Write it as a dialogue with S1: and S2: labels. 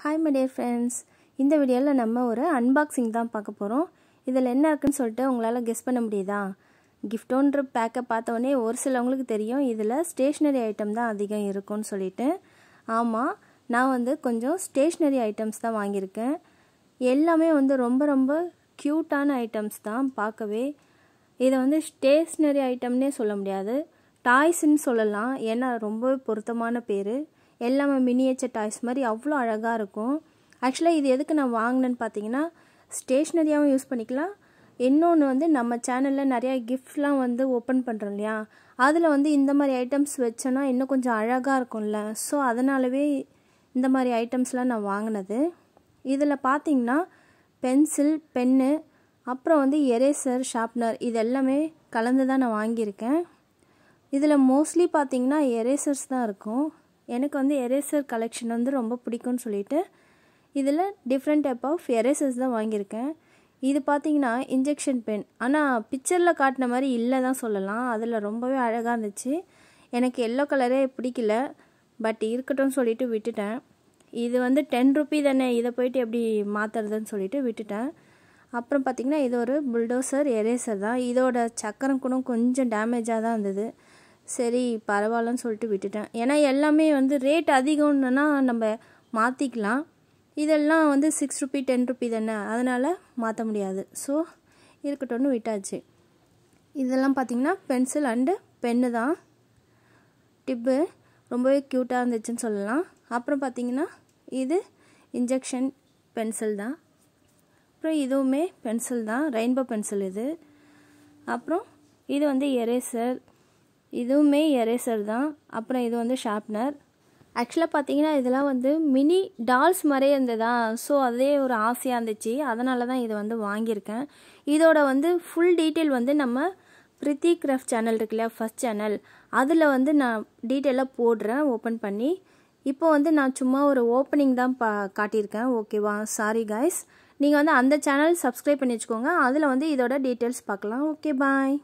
S1: hi my dear friends இந்த வீடியோவில் நம்ம ஒரு அன்பாக்சிங் தான் பார்க்க போகிறோம் இதில் என்ன இருக்குன்னு சொல்லிட்டு உங்களால் கெஸ் பண்ண முடியுதா கிஃப்டோன்ற பேக்கை பார்த்தோன்னே ஒரு சிலவங்களுக்கு தெரியும் இதில் ஸ்டேஷ்னரி ஐட்டம் தான் அதிகம் இருக்கும்னு சொல்லிட்டு ஆமாம் நான் வந்து கொஞ்சம் ஸ்டேஷ்னரி ஐட்டம்ஸ் தான் வாங்கியிருக்கேன் எல்லாமே வந்து ரொம்ப ரொம்ப க்யூட்டான ஐட்டம்ஸ் தான் பார்க்கவே இதை வந்து ஸ்டேஷ்னரி ஐட்டம்னே சொல்ல முடியாது டாய்ஸ்ன்னு சொல்லலாம் ஏன்னா ரொம்பவே பொருத்தமான பேர் எல்லாமே மினியேச்சர் டாய்ஸ் மாதிரி அவ்வளோ அழகாக இருக்கும் ஆக்சுவலாக இது எதுக்கு நான் வாங்கினேன்னு பார்த்தீங்கன்னா ஸ்டேஷ்னரியாகவும் யூஸ் பண்ணிக்கலாம் இன்னொன்று வந்து நம்ம சேனலில் நிறையா கிஃப்ட்லாம் வந்து ஓப்பன் பண்ணுறோம் இல்லையா அதில் வந்து இந்த மாதிரி ஐட்டம்ஸ் வச்சோன்னா இன்னும் கொஞ்சம் அழகாக இருக்கும்ல ஸோ அதனாலவே இந்த மாதிரி ஐட்டம்ஸ்லாம் நான் வாங்கினது இதில் பார்த்திங்கன்னா பென்சில் பென்னு அப்புறம் வந்து எரேசர் ஷார்ப்னர் இது எல்லாமே கலந்து தான் நான் வாங்கியிருக்கேன் இதில் மோஸ்ட்லி பார்த்திங்கன்னா எரேசர்ஸ் தான் இருக்கும் எனக்கு வந்து எரேசர் கலெக்ஷன் வந்து ரொம்ப பிடிக்கும்னு சொல்லிட்டு இதில் டிஃப்ரெண்ட் டைப் ஆஃப் எரேசர்ஸ் தான் வாங்கியிருக்கேன் இது பார்த்தீங்கன்னா இன்ஜெக்ஷன் பென் ஆனால் பிக்சரில் காட்டின மாதிரி இல்லை தான் சொல்லலாம் அதில் ரொம்பவே அழகாக இருந்துச்சு எனக்கு எல்லோ கலரே பிடிக்கல பட் இருக்கட்டும்னு சொல்லிவிட்டு விட்டுட்டேன் இது வந்து டென் ருபி தானே இதை போயிட்டு எப்படி மாற்றுறதுன்னு சொல்லிவிட்டு விட்டுட்டேன் அப்புறம் பார்த்திங்கன்னா இது ஒரு புல்டோசர் எரேசர் தான் இதோட சக்கரம் கூட கொஞ்சம் டேமேஜாக தான் இருந்தது சரி பரவாயில்லன்னு சொல்லிட்டு விட்டுட்டேன் ஏன்னா எல்லாமே வந்து ரேட் அதிகம்னா நம்ம மாற்றிக்கலாம் இதெல்லாம் வந்து சிக்ஸ் ருபி டென் ருபி தானே அதனால் மாற்ற முடியாது ஸோ இருக்கட்டும்னு விட்டாச்சு இதெல்லாம் பார்த்திங்கன்னா பென்சில் அண்டு பென்னு தான் டிப்பு ரொம்பவே க்யூட்டாக இருந்துச்சுன்னு சொல்லலாம் அப்புறம் பார்த்திங்கன்னா இது இன்ஜெக்ஷன் பென்சில் தான் அப்புறம் இதுவுமே பென்சில் தான் ரெயின்போ பென்சில் இது அப்புறம் இது வந்து எரேசர் இதுவுமே எரேசர் தான் அப்புறம் இது வந்து ஷார்ப்னர் ஆக்சுவலாக பார்த்தீங்கன்னா இதெல்லாம் வந்து மினி டால்ஸ் மாதிரியே இருந்ததா ஸோ அதே ஒரு ஆசையாக இருந்துச்சு அதனால தான் இதை வந்து வாங்கியிருக்கேன் இதோட வந்து ஃபுல் டீட்டெயில் வந்து நம்ம பிரித்தி கிராஃப்ட் சேனல் இருக்குல்ல ஃபஸ்ட் சேனல் அதில் வந்து நான் டீட்டெயிலாக போடுறேன் ஓப்பன் பண்ணி இப்போ வந்து நான் சும்மா ஒரு ஓப்பனிங் தான் பா காட்டியிருக்கேன் ஓகேவா சாரி காய்ஸ் நீங்கள் வந்து அந்த சேனல் சப்ஸ்கிரைப் பண்ணி வச்சுக்கோங்க அதில் வந்து இதோட டீட்டெயில்ஸ் பார்க்கலாம் ஓகே பாய்